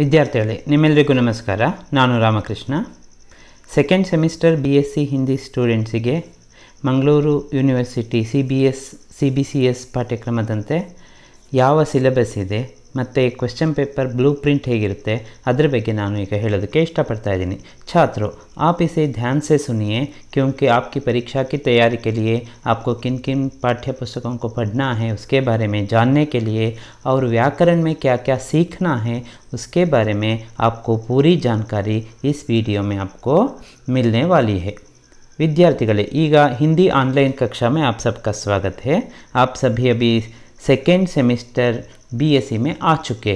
ವಿದ್ಯಾರ್ಥಿಗಳೇ ನಿಮ್ಮೆಲ್ಲರಿಗೂ ನಮಸ್ಕಾರ ನಾನು Ramakrishna second semester B S C Hindi ಸ್ಟೂಡೆಂಟ್ಸಿಗೆ Mangalore university C B S C B C S ಪಾಠ್ಯಕ್ರಮದಂತೆ ಯಾವ ಸಿಲೆಬಸ್ ಇದೆ मत क्वेश्चन पेपर ब्लू प्रिंट हेगी अदर बे ನಾನು इष्टपड़ता छात्र छात्रों आप इसे ध्यान से सुनिए क्योंकि आपकी परीक्षा की तैयारी के लिए आपको किन किन पाठ्य पुस्तकों को पढ़ना है उसके बारे में जानने के लिए और व्याकरण में क्या क्या सीखना है उसके बारे में आपको पूरी जानकारी इस वीडियो में आपको मिलने वाली है विद्यार्थी हिंदी ऑनलाइन कक्षा में आप सबका स्वागत है आप सभी अभी second semester B S C ಮೇ ಆ ಚುಕೆ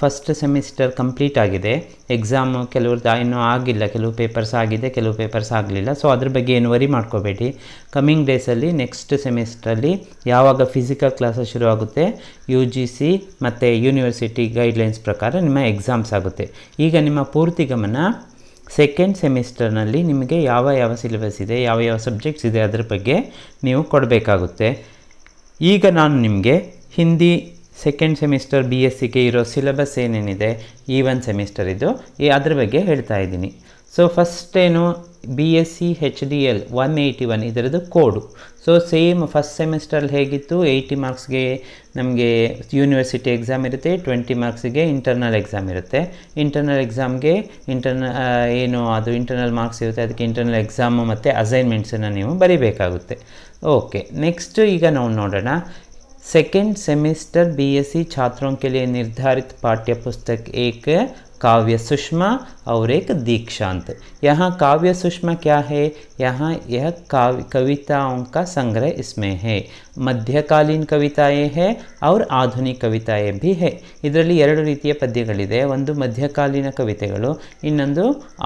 ಫಸ್ಟ್ ಸೆಮಿಸ್ಟರ್ ಕಂಪ್ಲೀಟ್ ಆಗಿದೆ ಎಕ್ಸಾಮು ಕೆಲವ್ರದ್ದು ಇನ್ನೂ ಆಗಿಲ್ಲ ಕೆಲವು ಪೇಪರ್ಸ್ ಆಗಿದೆ ಕೆಲವು ಪೇಪರ್ಸ್ ಆಗಲಿಲ್ಲ ಸೊ ಅದ್ರ ಬಗ್ಗೆ ಏನು ವರಿ ಮಾಡ್ಕೋಬೇಡಿ ಕಮ್ಮಿಂಗ್ ಡೇಸಲ್ಲಿ ನೆಕ್ಸ್ಟ್ ಸೆಮಿಸ್ಟ್ರಲ್ಲಿ ಯಾವಾಗ ಫಿಸಿಕಲ್ ಕ್ಲಾಸಸ್ ಶುರುವಾಗುತ್ತೆ ಯು ಜಿ ಸಿ ಮತ್ತು ಯೂನಿವರ್ಸಿಟಿ ಗೈಡ್ಲೈನ್ಸ್ ಪ್ರಕಾರ ನಿಮ್ಮ ಎಕ್ಸಾಮ್ಸ್ ಆಗುತ್ತೆ ಈಗ ನಿಮ್ಮ ಪೂರ್ತಿ ಗಮನ ಸೆಕೆಂಡ್ ಸೆಮಿಸ್ಟರ್ನಲ್ಲಿ ನಿಮಗೆ ಯಾವ ಯಾವ ಸಿಲೆಬಸ್ ಇದೆ ಯಾವ ಯಾವ ಸಬ್ಜೆಕ್ಟ್ಸ್ ಇದೆ ಅದ್ರ ಬಗ್ಗೆ ನೀವು ಕೊಡಬೇಕಾಗುತ್ತೆ ಈಗ ನಾನು ನಿಮಗೆ Hindi second semester B S ಸಿಗೆ ಇರೋ ಸಿಲೆಬಸ್ ಏನೇನಿದೆ e ಈ ಒನ್ ಸೆಮಿಸ್ಟರ್ ಇದು ಅದ್ರ ಬಗ್ಗೆ ಹೇಳ್ತಾ ಇದ್ದೀನಿ ಸೊ ಫಸ್ಟ್ ಏನು B S C H D L one eighty one ಇದರದ್ದು ಕೋಡು ಸೊ ಸೇಮ್ ಫಸ್ಟ್ ಸೆಮಿಸ್ಟರ್ಲ್ಲಿ ಹೇಗಿತ್ತು ಏಯ್ಟಿ ಮಾರ್ಕ್ಸ್ಗೆ ನಮಗೆ ಯೂನಿವರ್ಸಿಟಿ ಎಕ್ಸಾಮ್ ಇರುತ್ತೆ ಟ್ವೆಂಟಿ ಮಾರ್ಕ್ಸಿಗೆ ಇಂಟರ್ನಲ್ ಎಕ್ಸಾಮ್ ಇರುತ್ತೆ ಇಂಟರ್ನಲ್ ಎಕ್ಸಾಮ್ಗೆ ಇಂಟರ್ನ ಏನು ಅದು ಇಂಟರ್ನಲ್ ಮಾರ್ಕ್ಸ್ ಇರುತ್ತೆ ಅದಕ್ಕೆ ಇಂಟರ್ನಲ್ ಎಕ್ಸಾಮು ಮತ್ತು ಅಸೈನ್ಮೆಂಟ್ಸನ್ನು ನೀವು ಬರೀಬೇಕಾಗುತ್ತೆ ओके नेक्स्ट नोड़ ನಾವು ನೋಡೋಣ बी एस सी छात्रों के लिए निर्धारित पाठ्यपुस्तक एक काव्य सुषमा और एक दीक्षांत यहाँ काव्य सुषमा क्या है यहाँ यह काव्य कविताओं का संग्रह इसमें है ಮಧ್ಯಕಾಲೀನ ಕವಿತಾಯೇ ಹೇ ಅವ್ರ ಆಧುನಿಕ ಕವಿತಾಯೇ ಭಿ ಹೇ ಇದರಲ್ಲಿ ಎರಡು ರೀತಿಯ वो मध्यकालीन कविते इन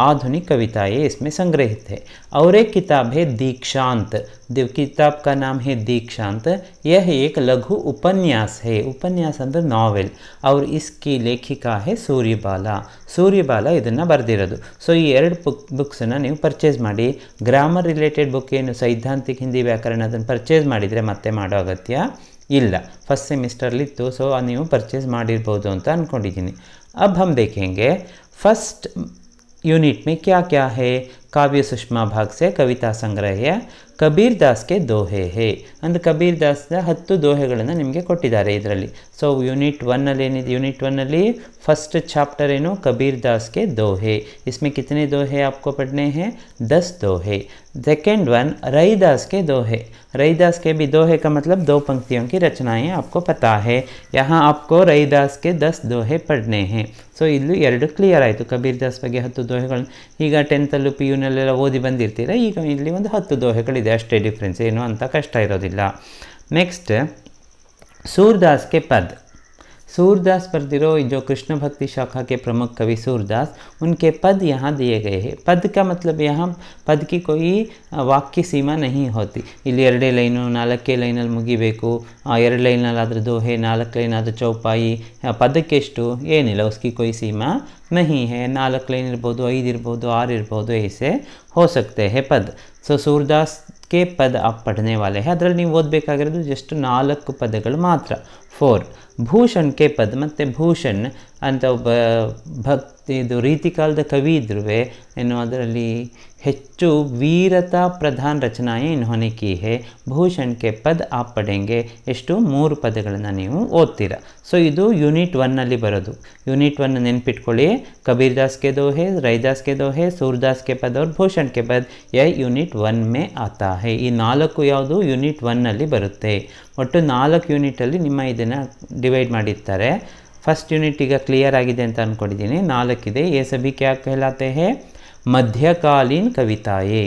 आधुनिक कविताएं इसमें संग्रहित है और एक किताब है दीक्षांत दिव किताब का नाम है दीक्षांत यह एक लघु उपन्यास है उपन्यास अंदर नॉवेल और इसकी लेखिका है सूर्यबाला ಸೂರ್ಯಬಾಲ ಇದನ್ನು ಬರೆದಿರೋದು ಸೊ ಈ ಎರಡು ಬುಕ್ ಬುಕ್ಸನ್ನು ನೀವು ಪರ್ಚೇಸ್ ಮಾಡಿ ಗ್ರಾಮರ್ ರಿಲೇಟೆಡ್ ಬುಕ್ ಏನು ಸೈದ್ಧಾಂತಿಕ ಹಿಂದಿ ವ್ಯಾಕರಣ ಅದನ್ನು ಪರ್ಚೇಸ್ ಮಾಡಿದರೆ ಮತ್ತೆ ಮಾಡೋ ಅಗತ್ಯ ಇಲ್ಲ ಫಸ್ಟ್ ಸೆಮಿಸ್ಟರ್ಲಿತ್ತು ಇತ್ತು ಅದು ನೀವು ಪರ್ಚೇಸ್ ಮಾಡಿರ್ಬೋದು ಅಂತ ಅಂದ್ಕೊಂಡಿದ್ದೀನಿ ಅಬ್ ಹಮ್ ದೇಖೆಂಗೆ ಫಸ್ಟ್ ಯೂನಿಟ್ ಮೇ ಕ್ಯಾ ಕ್ಯಾ ಹೇ काव्य सुषमा भाग से कविता संग्रह कबीर दास के दोहे हे अंद कबीर दास हूँ दोहे को so unit one unit one first chapter ऐनो कबीर दास के दोहे इसमें कितने दोहे आपको पढ़ने हैं दस दोहे सेकेंड वन रईदास के दोहे रईदास के भी दोहे का मतलब दो पंक्तियों की रचनाएँ आपको पता है यहाँ आपको रईदास के दस दोहे पढ़ने हैं सो इू एर क्लियर आयु कबीर दास बैठे हूँ दोहे ही टेन्तलू पी यून ನೀವೆಲ್ಲ ಓದಿ ಬಂದಿರ್ತೀರ ಈಗ ಇಲ್ಲಿ ಒಂದು ಹತ್ತು ದೋಹೆಗಳಿದೆ ಅಷ್ಟೇ ಡಿಫ್ರೆನ್ಸ್ ಏನು ಅಂತ ಕಷ್ಟ ಇರೋದಿಲ್ಲ ನೆಕ್ಸ್ಟ್ ಸೂರ್ದಾಸ್ಗೆ ಪದ್ सूरदास पर दिरोई जो कृष्ण भक्ति शाखा के प्रमुख कवि सूरदास उनके पद यहाँ दिए गए हैं पद का मतलब यहाँ ಪದ ಕೊಯಿ ವಾಕ್ಯ ಸೀಮಾ ನಹಿ ಇಲ್ಲಿ ಎರಡೇ ಲೈನು ನಾಲ್ಕೇ ಲೈನಲ್ಲಿ ಮುಗಿಬೇಕು ಎರಡು ಲೈನಲ್ಲಿ ದೋಹೆ ನಾಲ್ಕು ಲೈನ್ ಆದರೂ ಚೌಪಾಯಿ ಪದಕ್ಕೆಷ್ಟು ಏನಿಲ್ಲ ಉಸ್ಕಿ ಕೊಯಿ ಸೀಮಾ ನಹಿ ನಾಲ್ಕು ಲೈನ್ ಇರ್ಬೋದು ಐದು ಇರ್ಬೋದು ಆರು ಇರ್ಬೋದು ಐಸೆ ಹೋ ಸಕ್ತೆ ಹೇ ಪದ್ ಸೊ ಸೂರ್ದಾಸ್ ಕೆ ಪದ ಆ ಪಡನೆ ವಾಲೆ ಹೇ ಅದರಲ್ಲಿ ನೀವು ಓದಬೇಕಾಗಿರೋದು ಜಸ್ಟ್ ನಾಲ್ಕು ಪದಗಳು ಮಾತ್ರ ಫೋರ್ ಭೂಷಣ್ ಕೆ ಪದ ಮತ್ತು ಭೂಷಣ್ ಅಂತ ಒಬ್ಬ ಭಕ್ತಿ ಇದು ರೀತಿ ಕಾಲದ ಕವಿ ಇದ್ರೂ ಏನು ಅದರಲ್ಲಿ ಹೆಚ್ಚು ವೀರತಾ ಪ್ರಧಾನ ರಚನಾ ಏನು ಹೊನಕಿ ಹೇ ಭೂಷಣ್ ಕೆ ಪದ್ ಆ ಪಡೆಂಗೆ ಎಷ್ಟು ಮೂರು ಪದಗಳನ್ನು ನೀವು ಓದ್ತೀರ ಸೊ ಇದು ಯೂನಿಟ್ ಒನ್ನಲ್ಲಿ ಬರೋದು ಯೂನಿಟ್ ಒನ್ ನೆನ್ಪಿಟ್ಕೊಳ್ಳಿ ದಾಸ್ ಕೆ ದೋಹೆ ರೈದಾಸ್ ಕೆ ದೋಹೆ ಸೂರ್ದಾಸ್ ಕೆ ಪದ್ ಅವ್ರು ಭೂಷಣ್ ಕೆ ಪದ್ ಎ ಯೂನಿಟ್ ಒನ್ ಮೇ ಆತ ಹೇ ಈ ನಾಲ್ಕು ಯಾವುದು ಯೂನಿಟ್ ಒನ್ನಲ್ಲಿ ಬರುತ್ತೆ ಒಟ್ಟು ನಾಲ್ಕು ಯೂನಿಟಲ್ಲಿ ನಿಮ್ಮ ಇದನ್ನು ಡಿವೈಡ್ ಮಾಡಿರ್ತಾರೆ ಫಸ್ಟ್ ಯೂನಿಟ್ ಈಗ ಕ್ಲಿಯರ್ ಆಗಿದೆ ಅಂತ ಅಂದ್ಕೊಂಡಿದ್ದೀನಿ ನಾಲ್ಕಿದೆ ಎ सभी क्या कहलाते हैं मध्यकालीन ಕವಿತಾಯೇ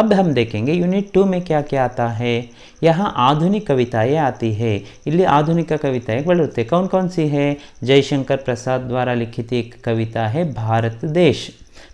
अब हम देखेंगे यूनिट ಟೂ में क्या क्या आता है यहाँ ಆಧುನಿಕ कविताएं आती है ಇಲ್ಲಿ ಆಧುನಿಕ ಕವಿತಾಯ ಬರುತ್ತೆ कौन कौन सी है जयशंकर ಪ್ರಸಾದ್ द्वारा ಲಿಖಿತ एक कविता है भारत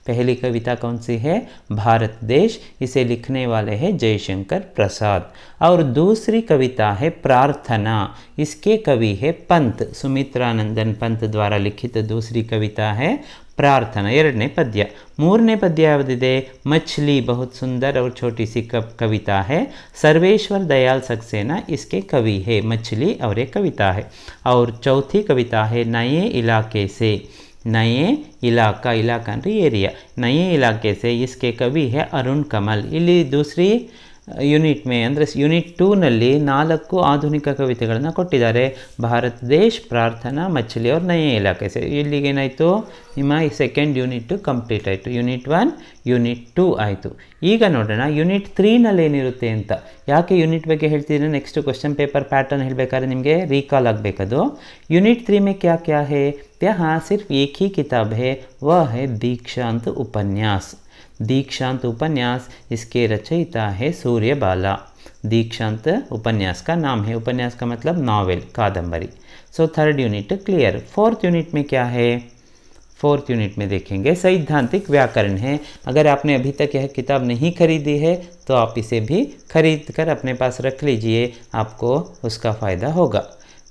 पहली कविता कौन सी है भारत देश इसे लिखने वाले हैं जयशंकर प्रसाद और दूसरी कविता है प्रार्थना इसके कवि है पंत सुमित्रानंदन पंत द्वारा लिखित दूसरी कविता है प्रार्थना एरने पद्य मूरने पद्य दे मछली बहुत सुंदर और छोटी सी कव कविता है सर्वेश्वर दयाल सक्सेना इसके कवि है मछली और एक कविता है और चौथी कविता है नए इलाके से नए इलाका इलाका एरिया नए इलाके से इसके कवि है अरुण कमल इली दूसरी ಯೂನಿಟ್ ಮೇ ಅಂದರೆ ಯೂನಿಟ್ ಟೂನಲ್ಲಿ ನಾಲ್ಕು ಆಧುನಿಕ ಕವಿತೆಗಳನ್ನು ಕೊಟ್ಟಿದ್ದಾರೆ ಭಾರತ ದೇಶ್ ಪ್ರಾರ್ಥನಾ ಮಚ್ಚಲಿ ಅವ್ರ ನಯ ಇಲಾಖೆ ಸೆ ಇಲ್ಲಿಗೇನಾಯಿತು ನಿಮ್ಮ ಈ ಸೆಕೆಂಡ್ ಯೂನಿಟ್ ಕಂಪ್ಲೀಟ್ ಆಯಿತು ಯೂನಿಟ್ ಒನ್ ಯೂನಿಟ್ ಟೂ ಆಯಿತು ಈಗ ನೋಡೋಣ ಯೂನಿಟ್ ತ್ರೀನಲ್ಲಿ ಏನಿರುತ್ತೆ ಅಂತ ಯಾಕೆ ಯೂನಿಟ್ ಬಗ್ಗೆ ಹೇಳ್ತಿದ್ರೆ ನೆಕ್ಸ್ಟ್ ಕ್ವಶನ್ ಪೇಪರ್ ಪ್ಯಾಟರ್ನ್ ಹೇಳಬೇಕಾದ್ರೆ ನಿಮಗೆ ರೀಕಾಲ್ ಆಗಬೇಕದು ಯೂನಿಟ್ ತ್ರೀ ಮೇ ಕ್ಯಾ ಕ್ಯಾ ಹೇ ಹಾ ಸಿರ್ಫ್ ಏಕ್ ಕಿತಾಬ್ ಹೇ ವ ಹೇ ದೀಕ್ಷಾ ಅಂತ ಉಪನ್ಯಾಸ दीक्षांत उपन्यास इसके रचयिता है सूर्य बाला दीक्षांत उपन्यास का नाम है उपन्यास का मतलब नॉवेल कादंबरी so third unit clear fourth unit में क्या है फोर्थ यूनिट में देखेंगे सैद्धांतिक व्याकरण है अगर आपने अभी तक यह किताब नहीं खरीदी है तो आप इसे भी खरीद कर अपने पास रख लीजिए आपको उसका फ़ायदा होगा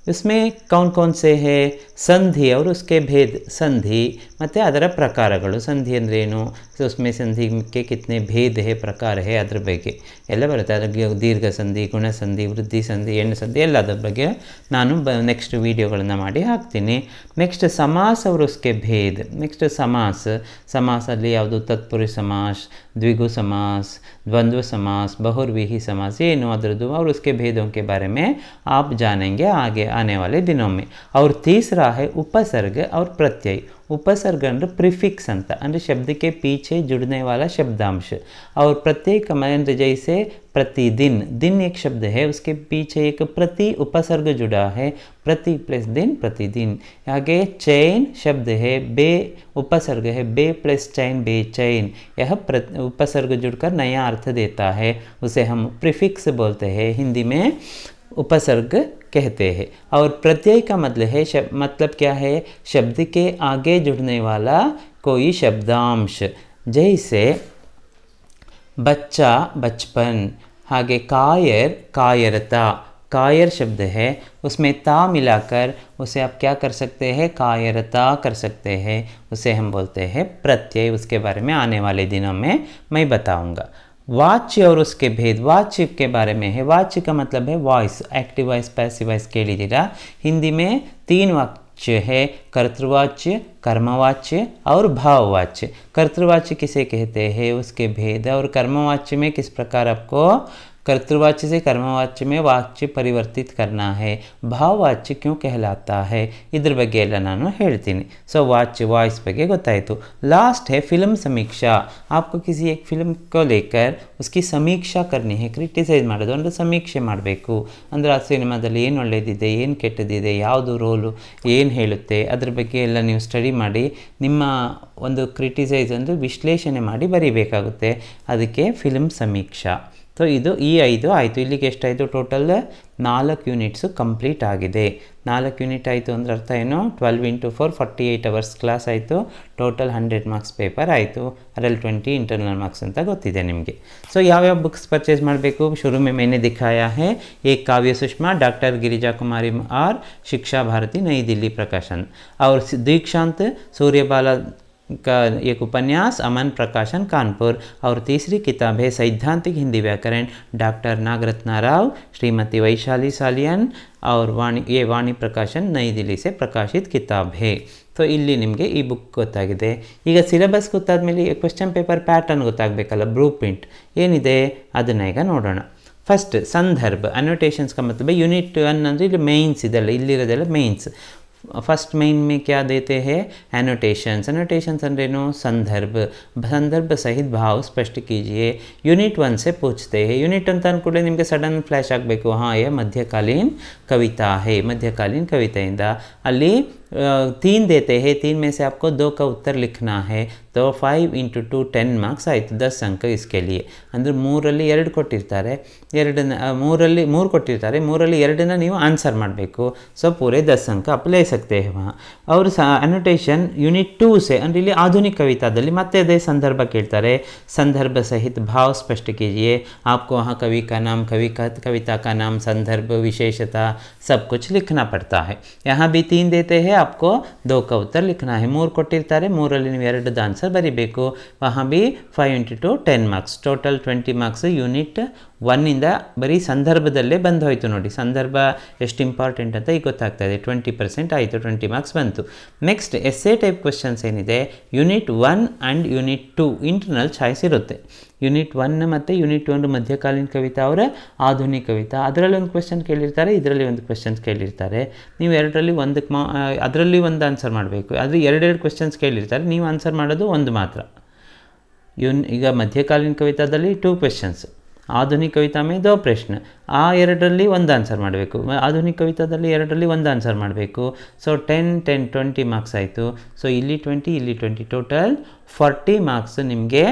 इसमें कौन कौन से है संधि और उसके भेद संधि ಮತ್ತು ಅದರ ಪ್ರಕಾರಗಳು ಸಂಧಿ ಅಂದ್ರೇನು ಸುಸ್ಮೆ ಸಂಧಿಗೆ ಕಿತ್ತನೆ ಭೇದ ಹೇ ಪ್ರಕಾರ ಹೇ ಅದ್ರ ಬಗ್ಗೆ ಎಲ್ಲ ಬರುತ್ತೆ ಅದ್ರ ದೀರ್ಘ ಸಂಧಿ ಗುಣಸಂಧಿ ವೃದ್ಧಿ ಸಂಧಿ ಹೆಣ್ಣು ಸಂಧಿ ಎಲ್ಲ ಅದ್ರ ಬಗ್ಗೆ ನಾನು ಬ ನೆಕ್ಸ್ಟ್ ವೀಡಿಯೋಗಳನ್ನು ಮಾಡಿ ಹಾಕ್ತೀನಿ ನೆಕ್ಸ್ಟ್ ಸಮಾಸ ವೃಸ್ಕೆ ಭೇದ ನೆಕ್ಸ್ಟ್ ಸಮಾಸ ಸಮಾಸಲ್ಲಿ ಯಾವುದು ತತ್ಪುರಿ ಸಮಾಸ ದ್ವಿಗು ಸಮಾಸ ದ್ವಂದ್ವ ಸಮಾಸ ಬಹುರ್ವಿಹಿ ಸಮಾಸ ಏನು ಅದರದ್ದು और ಉಸ್ಕೆ भेदों ಆಪ್ ಮೇ ಆಪ್ ಜಾನೆಂಗೆ ದಿನವೊಮ್ಮೆ आगे आने वाले ಅವ್ರ में और तीसरा है उपसर्ग प्रिफिक्स अंत शब्द के पीछे जुड़ने वाला शब्दांश और प्रत्येक कमांड जैसे प्रतिदिन दिन एक शब्द है उसके पीछे एक प्रति उपसर्ग जुड़ा है प्रति प्लस दिन प्रतिदिन आगे चैन शब्द है बे उपसर्ग है बे प्लस चैन बे चैन यह उपसर्ग जुड़कर नया अर्थ देता है उसे हम प्रिफिक्स बोलते हैं हिंदी में उपसर्ग कहते हैं और प्रत्यय का मतलब है शब, मतलब क्या है शब्द के आगे जुड़ने वाला कोई शब्दांश जैसे बच्चा बचपन आगे कायर कायरता कायर शब्द है उसमें ता मिलाकर उसे आप क्या कर सकते हैं कायरता कर सकते हैं उसे हम बोलते हैं प्रत्यय उसके बारे में आने वाले दिनों में मैं बताऊंगा वाच्य और उसके भेद वाच्य के बारे में है वाच्य का मतलब है voice active voice passive voice के लीजिएगा हिंदी में तीन वाच्य है कर्तृवाच्य कर्मवाच्य और भाववाच्य कर्तृवाच्य किसे कहते हैं उसके भेद और कर्मवाच्य में किस प्रकार आपको कर्तृवाच्य से कर्मवाच्य में ವಾಚ್ಯ ಪರಿವರ್ತಿತ ಕರ್ನಾ ಹೇ ಭಾವವಾಚ್ಯ ಕ್ಯೂ ಕಹಲಾತಾ ಹೇ ಇದ್ರ ಬಗ್ಗೆ ಎಲ್ಲ ನಾನು ಹೇಳ್ತೀನಿ ಸೊ ವಾಚ್ಯ ವಾಯ್ಸ್ ಬಗ್ಗೆ ಗೊತ್ತಾಯಿತು ಲಾಸ್ಟ್ ಹೇ ಫಿಲಮ್ ಸಮೀಕ್ಷಾ ಆಪ್ಕೋ ಕಿಸಿ ಎಕ್ ಫಿಲಮ್ ಕೋ ಲೇಕರ್ ಉಸ್ಕಿ ಸಮೀಕ್ಷಾ ಕರ್ನಿ ಕ್ರಿಟಿಸೈಸ್ ಮಾಡೋದು ಒಂದು ಸಮೀಕ್ಷೆ ಮಾಡಬೇಕು ಅಂದರೆ ಆ ಸಿನಿಮಾದಲ್ಲಿ ಏನು ಒಳ್ಳೆಯದಿದೆ ಏನು ಕೆಟ್ಟದಿದೆ ಯಾವುದು ರೋಲು ಏನು ಹೇಳುತ್ತೆ ಅದ್ರ ಬಗ್ಗೆ ಎಲ್ಲ ನೀವು ಸ್ಟಡಿ ಮಾಡಿ ನಿಮ್ಮ ಒಂದು ಕ್ರಿಟಿಸೈಸ್ ಒಂದು ವಿಶ್ಲೇಷಣೆ ಮಾಡಿ ಬರೀಬೇಕಾಗುತ್ತೆ ಅದಕ್ಕೆ ಫಿಲಮ್ ಸಮೀಕ್ಷಾ ಸೊ ಇದು ಈ ಐದು ಆಯಿತು ಇಲ್ಲಿಗೆ ಎಷ್ಟಾಯಿತು ಟೋಟಲ್ ನಾಲ್ಕು ಯೂನಿಟ್ಸು ಕಂಪ್ಲೀಟ್ ಆಗಿದೆ ನಾಲ್ಕು ಯೂನಿಟ್ ಆಯಿತು ಅಂದ್ರೆ ಅರ್ಥ ಏನು twelve into four forty eight hours class ಆಯಿತು ಟೋಟಲ್ ಹಂಡ್ರೆಡ್ ಮಾರ್ಕ್ಸ್ ಪೇಪರ್ ಆಯಿತು ಅದರಲ್ಲಿ ಟ್ವೆಂಟಿ ಇಂಟರ್ನಲ್ ಮಾರ್ಕ್ಸ್ ಅಂತ ಗೊತ್ತಿದೆ ನಿಮಗೆ ಸೊ ಯಾವ್ಯಾವ ಬುಕ್ಸ್ ಪರ್ಚೇಸ್ ಮಾಡಬೇಕು ಶುರು ಮೇ ಮೇನೆ ದಿಖಾಯ ಹೇ ಏಕ್ ಕಾವ್ಯ ಸುಷ್ಮಾ ಡಾಕ್ಟರ್ ಗಿರಿಜಾ ಕುಮಾರಿ ಆರ್ ಶಿಕ್ಷಾ ಭಾರತಿ ನೈ ದಿಲ್ಲಿ ಪ್ರಕಾಶನ್ ಅವ್ರ ದೀಕ್ಷಾಂತ್ ಸೂರ್ಯಬಾಲ का एक उपन्यास अमन प्रकाशन कानपुर और तीसरी किताब है सैद्धांतिक हिंदी व्याकरण डॉक्टर नागरत्ना राव श्रीमती वैशाली सालियन और ವಾಣಿ ಎ ವಾಣಿ ಪ್ರಕಾಶನ್ ನೈ ದಿಲ್ಲಿ ಸೆ ಪ್ರಕಾಶಿತ ಕಿತಾಬ್ ಸೊ ಇಲ್ಲಿ ನಿಮಗೆ ಈ ಬುಕ್ ಗೊತ್ತಾಗಿದೆ ಈಗ ಸಿಲೆಬಸ್ ಮೇಲೆ ಕ್ವೆಶ್ಚನ್ ಪೇಪರ್ ಪ್ಯಾಟರ್ನ್ ಗೊತ್ತಾಗಬೇಕಲ್ಲ ಬ್ಲೂ ಪ್ರಿಂಟ್ ಏನಿದೆ ಅದನ್ನು ಈಗ ನೋಡೋಣ ಫಸ್ಟ್ ಸಂದರ್ಭ ಅನೋಟೇಷನ್ಸ್ ಕ ಯೂನಿಟ್ ಒನ್ ಅಂದರೆ ಇಲ್ಲಿ ಮೇಯ್ನ್ಸ್ ಇದೆಲ್ಲ ಇಲ್ಲಿರೋದೆಲ್ಲ ಮೇಯ್ನ್ಸ್ फर्स्ट मेन में क्या देते हैं एनोटेशंस एनोटेशंस रेनो संदर्भ संदर्भ सहित भाव स्पष्ट कीजिए यूनिट वन से पूछते हैं यूनिट वन तक निम्ह सडन फ्लैश आगे हाँ यह मध्यकालीन कविता है मध्यकालीन कवित अली અં 3 દેતે હે 3 મેં સે આપકો 2 કા ઉત્તર લખના હે તો 5 * 2 10 માર્ક્સ આયે તો 10 શંકા ઇસકે લિયે અંદર 3 લી 2 કોટી કરતારે 2 3 લી 3 કોટી કરતારે 3 લી 2 ને ન્યુ આન્સર માડબેકો સો પૂરે 10 શંકા અપલે સકતે હે વહા ઓર annotation you need to say અંદર ઇલી આધુનિક કવિતા દલી મતે દે સંદર્ભ કહેતારે સંદર્ભ સહિત ભાવ સ્પષ્ટ કીજીએ આપકો વહા કવિ કા નામ કવિ કત કવિતા કા નામ સંદર્ભ વિશેષતા સબ કુછ લખના પડતા હે યહા ભી 3 દેતે હે आपको दो का उत्तर लिखना ಮೂರು ಕೊಟ್ಟಿರ್ತಾರೆ ಮೂರಲ್ಲಿ ನೀವು ಎರಡದ್ದು ಆನ್ಸರ್ ಬರಿಬೇಕು B five into two ten marks total twenty marks unit ಒನ್ನಿಂದ ಬರೀ ಸಂದರ್ಭದಲ್ಲೇ ಬಂದು ಹೋಯಿತು ನೋಡಿ ಸಂದರ್ಭ ಎಷ್ಟು ಇಂಪಾರ್ಟೆಂಟ್ ಅಂತ ಈಗ ಗೊತ್ತಾಗ್ತಾ ಇದೆ ಟ್ವೆಂಟಿ ಪರ್ಸೆಂಟ್ ಆಯಿತು ಟ್ವೆಂಟಿ ಮಾರ್ಕ್ಸ್ ಬಂತು next S A type questions ಏನಿದೆ unit one and unit two internal choice ಇರುತ್ತೆ ಯೂನಿಟ್ ಒನ್ ಮತ್ತು ಯೂನಿಟ್ ಒಂದು ಮಧ್ಯಕಾಲೀನ ಕವಿತಾ ಅವರ ಆಧುನಿಕ ಕವಿತಾ ಅದರಲ್ಲಿ ಒಂದು ಕ್ವೆಶನ್ ಕೇಳಿರ್ತಾರೆ ಇದರಲ್ಲಿ ಒಂದು ಕ್ವೆಶನ್ಸ್ ಕೇಳಿರ್ತಾರೆ ನೀವು ಎರಡರಲ್ಲಿ ಒಂದಕ್ಕೆ ಮಾ ಅದರಲ್ಲಿ ಒಂದು ಆನ್ಸರ್ ಮಾಡಬೇಕು ಆದರೆ ಎರಡೆರಡು ಕ್ವೆಶನ್ಸ್ ಕೇಳಿರ್ತಾರೆ ನೀವು ಆನ್ಸರ್ ಮಾಡೋದು ಒಂದು ಮಾತ್ರ ಯೂನ್ ಈಗ ಮಧ್ಯಕಾಲೀನ ಕವಿತಾದಲ್ಲಿ ಟೂ ಕ್ವೆಶನ್ಸ್ ಆಧುನಿಕ ಕವಿತಾ ಮೇದೋ ದೋ ಆ ಎರಡರಲ್ಲಿ ಒಂದು ಆನ್ಸರ್ ಮಾಡಬೇಕು ಆಧುನಿಕ ಕವಿತಾದಲ್ಲಿ ಎರಡರಲ್ಲಿ ಒಂದು ಆನ್ಸರ್ ಮಾಡಬೇಕು so ten ten twenty marks ಆಯಿತು ಸೊ ಇಲ್ಲಿ ಟ್ವೆಂಟಿ ಇಲ್ಲಿ ಟ್ವೆಂಟಿ ಟೋಟಲ್ ಫಾರ್ಟಿ ಮಾರ್ಕ್ಸ್ ನಿಮಗೆ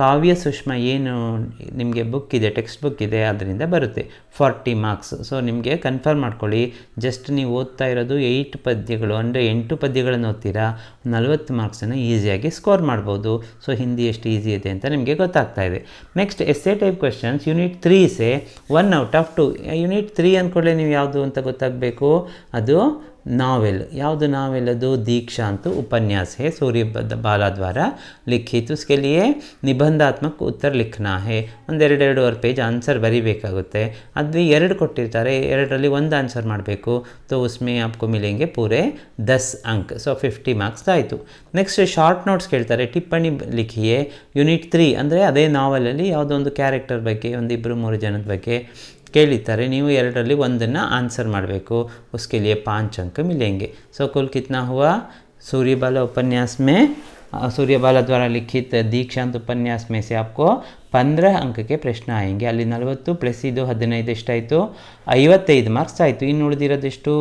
ಕಾವ್ಯ ಸುಷ್ಮ ಏನು ನಿಮಗೆ ಬುಕ್ ಇದೆ ಟೆಕ್ಸ್ಟ್ ಬುಕ್ ಇದೆ ಅದರಿಂದ ಬರುತ್ತೆ ಫಾರ್ಟಿ ಮಾರ್ಕ್ಸ್ ಸೊ ನಿಮಗೆ ಕನ್ಫರ್ಮ್ ಮಾಡ್ಕೊಳ್ಳಿ ಜಸ್ಟ್ ನೀವು ಓದ್ತಾ ಇರೋದು ಏಯ್ಟ್ ಪದ್ಯಗಳು ಅಂದರೆ ಎಂಟು ಪದ್ಯಗಳನ್ನು ಓದ್ತೀರಾ ನಲ್ವತ್ತು ಮಾರ್ಕ್ಸನ್ನು ಈಸಿಯಾಗಿ ಸ್ಕೋರ್ ಮಾಡ್ಬೋದು ಸೊ ಹಿಂದಿ ಎಷ್ಟು ಈಸಿ ಇದೆ ಅಂತ ನಿಮಗೆ ಗೊತ್ತಾಗ್ತಾ ಇದೆ next S A type questions unit three ಸೆ one out of two unit three ಅಂದ್ಕೊಳ್ಳೆ ನೀವು ಯಾವುದು ಅಂತ ಗೊತ್ತಾಗಬೇಕು ಅದು ನಾವೆಲ್ ಯಾವುದು ನಾವೆಲ್ ಅದು ದೀಕ್ಷಾ ಅಂತ ಉಪನ್ಯಾಸ ಹೇ ಸೂರ್ಯ ಬಾಲಾದ್ವಾರ ಲಿಖಿತ್ ಉಸ್ಕೆ ಲಿಯೇ ನಿಬಂಧಾತ್ಮಕ ಉತ್ತರ ಲಿಖನ ಹೇ ಒಂದೆರಡೆರಡೂವರೆ ಪೇಜ್ ಆನ್ಸರ್ ಬರೀಬೇಕಾಗುತ್ತೆ ಅದು ಎರಡು ಕೊಟ್ಟಿರ್ತಾರೆ ಎರಡರಲ್ಲಿ ಒಂದು ಆನ್ಸರ್ ಮಾಡಬೇಕು ತೋ ಉಸ್ಮೆ ಆಪ್ಕೋ ಮಿಲೆಂಗೆ ಪೂರೆ ದಸ್ ಅಂಕ್ ಸೊ ಫಿಫ್ಟಿ ಮಾರ್ಕ್ಸ್ ಆಯಿತು ನೆಕ್ಸ್ಟ್ ಶಾರ್ಟ್ ನೋಟ್ಸ್ ಕೇಳ್ತಾರೆ ಟಿಪ್ಪಣಿ ಲಿಖಿಯೇ ಯೂನಿಟ್ ತ್ರೀ ಅಂದರೆ ಅದೇ ನಾವೆಲಲ್ಲಿ ಯಾವುದೋ ಒಂದು ಕ್ಯಾರೆಕ್ಟರ್ ಬಗ್ಗೆ ಒಂದು ಒಂದಿಬ್ಬರು ಮೂರು ಜನದ ಬಗ್ಗೆ ಕೇಳಿತಾರೆ ನೀವು ಎರಡರಲ್ಲಿ ಒಂದನ್ನು ಆನ್ಸರ್ ಮಾಡಬೇಕು उसके लिए ಪಾಂಚ್ ಮಿಲೇಂಗೆ ಸೊ ಸೊ so, ಸೂರ್ಯಬಾಲ ಉಪನ್ಯಾಸ ಮೇ ಸೂರ್ಯಬಾಲ ದ್ವಾರ ಲಿಖಿತ ದೀಕ್ಷಾಂತ್ द्वारा लिखित दीक्षांत उपन्यास ಅಂಕಕ್ಕೆ ಪ್ರಶ್ನೆ ಆಯಂಗೆ ಅಲ್ಲಿ ನಲವತ್ತು ಪ್ಲಸ್ ಇದು ಹದಿನೈದು ಎಷ್ಟಾಯಿತು ಐವತ್ತೈದು ಮಾರ್ಕ್ಸ್ ಆಯಿತು ಇನ್ನು ಉಳಿದಿರೋದೆಷ್ಟು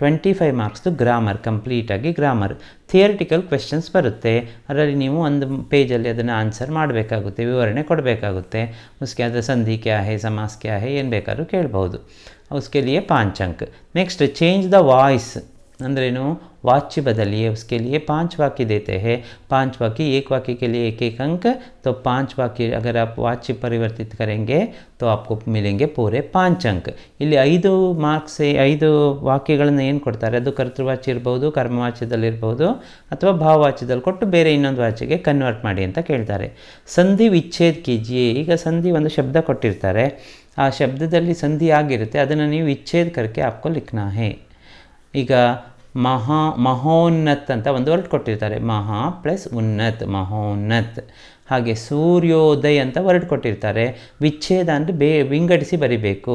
ಟ್ವೆಂಟಿ ಫೈವ್ ಮಾರ್ಕ್ಸ್ದು ಗ್ರಾಮರ್ ಕಂಪ್ಲೀಟಾಗಿ ಗ್ರಾಮರ್ ಥಿಯರಿಟಿಕಲ್ ಕ್ವೆಶನ್ಸ್ ಬರುತ್ತೆ ಅದರಲ್ಲಿ ನೀವು ಒಂದು ಪೇಜಲ್ಲಿ ಅದನ್ನು ಆನ್ಸರ್ ಮಾಡಬೇಕಾಗುತ್ತೆ ವಿವರಣೆ ಕೊಡಬೇಕಾಗುತ್ತೆ ಉಸ್ಕೆ ಅದರ ಸಂಧಿ ಕ್ಯಾ ಹೇ ಸಮಾಸ್ ಕ್ಯಾ ಹೇ ಏನು ಬೇಕಾದರೂ ಕೇಳ್ಬೋದು ಉಸ್ಕೆಲಿಯೇ ಪಾಂಚಾಂಕ್ ಪಾಂಚಂಕ್ ನೆಕ್ಸ್ಟ್ ಚೇಂಜ್ ದ ವಾಯ್ಸ್ ಅಂದ್ರೇನು वाच्य बदलिए उसके लिए पांच वाक्य देते हैं पांच वाक्य एक वाक्य के लिए एक एक अंक तो पांच वाक्य अगर आप वाच्य ಪರಿವರ್ತಿತ ಕರೆಂಗೆ ತೋ ಆಪ್ಕೋ ಮಿಲೆಂಗೆ ಪೂರೆ ಪಾಂಚ್ ಅಂಕ್ ಇಲ್ಲಿ ಐದು ಮಾರ್ಕ್ಸ್ ಐದು ವಾಕ್ಯಗಳನ್ನು ಏನು ಕೊಡ್ತಾರೆ ಅದು ಕರ್ತೃವಾಚ್ಯ ಇರ್ಬೋದು ಕರ್ಮವಾಚ್ಯದಲ್ಲಿರ್ಬೋದು ಅಥವಾ ಭಾವವಾಚ್ಯದಲ್ಲಿ ಕೊಟ್ಟು ಬೇರೆ ಇನ್ನೊಂದು ವಾಚ್ಯಗೆ ಕನ್ವರ್ಟ್ ಮಾಡಿ ಅಂತ ಕೇಳ್ತಾರೆ ಸಂಧಿ ವಿಚ್ಛೇದ ಕೀಜಿಯೇ ಈಗ ಸಂಧಿ ಒಂದು ಶಬ್ದ ಕೊಟ್ಟಿರ್ತಾರೆ ಆ ಶಬ್ದದಲ್ಲಿ ಸಂಧಿ ಆಗಿರುತ್ತೆ ಅದನ್ನು ನೀವು ವಿಚ್ಛೇದ್ ಕರ್ಕೆ ಆಪ್ಕೋ ಲಿಖನಾ ಹೇ ಈಗ ಮಹಾ ಮಹೋನ್ನತ್ ಅಂತ ಒಂದು ವರ್ಡ್ ಕೊಟ್ಟಿರ್ತಾರೆ ಮಹಾ ಪ್ಲಸ್ ಉನ್ನತ್ ಮಹೋನ್ನತ್ ಹಾಗೆ ಸೂರ್ಯೋದಯ ಅಂತ ವರ್ಡ್ ಕೊಟ್ಟಿರ್ತಾರೆ ವಿಚ್ಛೇದ ಅಂದರೆ ಬೇ ವಿಂಗಡಿಸಿ ಬರಿಬೇಕು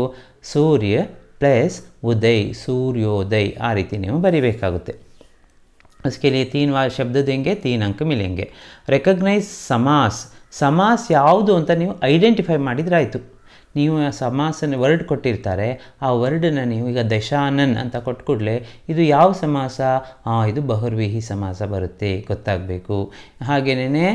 ಸೂರ್ಯ ಪ್ಲಸ್ ಉದಯ್ ಸೂರ್ಯೋದಯ್ ಆ ರೀತಿ ನೀವು ಬರಿಬೇಕಾಗುತ್ತೆ उसके ತೀನ್ ವಾ बार ಹೆಂಗೆ ತೀನ್ ಅಂಕ ರೆಕಗ್ನೈಸ್ मिलेंगे ರೆಕಗ್ನೈಸ್ ಸಮಾಸ್ ಸಮಾಸ್ ಯಾವುದು ಅಂತ ನೀವು ಐಡೆಂಟಿಫೈ ಮಾಡಿದ್ರಾಯಿತು ನೀವು ಸಮಾಸನ ವರ್ಡ್ ಕೊಟ್ಟಿರ್ತಾರೆ ಆ ವರ್ಡನ್ನು ನೀವು ಈಗ ದಶಾನನ್ ಅಂತ ಕೊಟ್ಟು ಕೂಡಲೇ ಇದು ಯಾವ ಸಮಾಸ ಇದು ಬಹುರ್ವಿಹಿ ಸಮಾಸ ಬರುತ್ತೆ ಗೊತ್ತಾಗಬೇಕು ಹಾಗೆಯೇ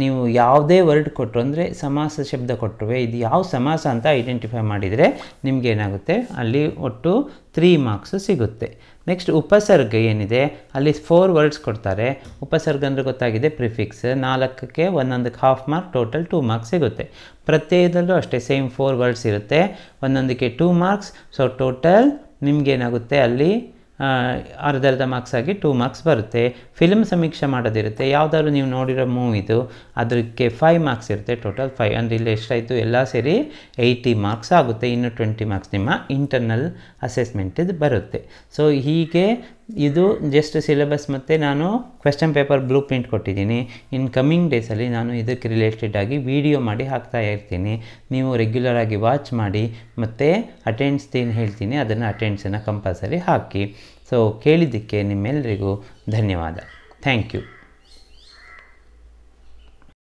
ನೀವು ಯಾವುದೇ ವರ್ಡ್ ಕೊಟ್ಟರು ಅಂದರೆ ಸಮಾಸ ಶಬ್ದ ಕೊಟ್ಟರು ಇದು ಯಾವ ಸಮಾಸ ಅಂತ ಐಡೆಂಟಿಫೈ ಮಾಡಿದರೆ ನಿಮಗೆ ಏನಾಗುತ್ತೆ ಅಲ್ಲಿ ಒಟ್ಟು ತ್ರೀ ಮಾರ್ಕ್ಸ್ ಸಿಗುತ್ತೆ ನೆಕ್ಸ್ಟ್ ಉಪಸರ್ಗ ಏನಿದೆ ಅಲ್ಲಿ ಫೋರ್ ವರ್ಡ್ಸ್ ಕೊಡ್ತಾರೆ ಉಪಸರ್ಗ ಅಂದರೆ ಗೊತ್ತಾಗಿದೆ ಪ್ರಿಫಿಕ್ಸ್ ನಾಲ್ಕಕ್ಕೆ ಒಂದೊಂದಕ್ಕೆ half mark total two marks ಸಿಗುತ್ತೆ ಪ್ರತ್ಯೇಕದಲ್ಲೂ ಅಷ್ಟೇ ಸೇಮ್ ಫೋರ್ ವರ್ಡ್ಸ್ ಇರುತ್ತೆ ಒಂದೊಂದಕ್ಕೆ ಟೂ ಮಾರ್ಕ್ಸ್ ಸೊ ಟೋಟಲ್ ನಿಮಗೇನಾಗುತ್ತೆ ಅಲ್ಲಿ ಅರ್ಧರ್ಧ ಮಾರ್ಕ್ಸ್ ಆಗಿ ಟೂ ಮಾರ್ಕ್ಸ್ ಬರುತ್ತೆ ಫಿಲ್ಮ್ ಸಮೀಕ್ಷೆ ಮಾಡೋದಿರುತ್ತೆ ಯಾವುದಾದ್ರು ನೀವು ನೋಡಿರೋ ಮೂವಿದು ಅದಕ್ಕೆ ಫೈವ್ ಮಾರ್ಕ್ಸ್ ಇರುತ್ತೆ ಟೋಟಲ್ ಫೈವ್ ಅಂದರೆ ಇಲ್ಲಿ ಎಷ್ಟಾಯಿತು ಎಲ್ಲ ಸೇರಿ ಏಯ್ಟಿ ಮಾರ್ಕ್ಸ್ ಆಗುತ್ತೆ ಇನ್ನು ಟ್ವೆಂಟಿ ಮಾರ್ಕ್ಸ್ ನಿಮ್ಮ ಇಂಟರ್ನಲ್ ಅಸೆಸ್ಮೆಂಟಿದು ಬರುತ್ತೆ ಸೊ ಹೀಗೆ ಇದು ಜಸ್ಟ್ ಸಿಲೆಬಸ್ ಮತ್ತು ನಾನು ಕ್ವೆಶನ್ ಪೇಪರ್ ಬ್ಲೂ ಪ್ರಿಂಟ್ ಕೊಟ್ಟಿದ್ದೀನಿ ಇನ್ ಕಮ್ಮಿಂಗ್ ಡೇಸಲ್ಲಿ ನಾನು ಇದಕ್ಕೆ ರಿಲೇಟೆಡ್ ಆಗಿ ವಿಡಿಯೋ ಮಾಡಿ ಹಾಕ್ತಾ ಇರ್ತೀನಿ ನೀವು ರೆಗ್ಯುಲರ್ ಆಗಿ ವಾಚ್ ಮಾಡಿ ಮತ್ತು ಅಟೆಂಡ್ಸ್ ಏನು ಹೇಳ್ತೀನಿ ಅದನ್ನು ಅಟೆಂಡ್ಸನ್ನು ಕಂಪಲ್ಸರಿ ಹಾಕಿ ಸೊ ಕೇಳಿದ್ದಕ್ಕೆ ನಿಮ್ಮೆಲ್ಲರಿಗೂ ಧನ್ಯವಾದ ಥ್ಯಾಂಕ್ ಯು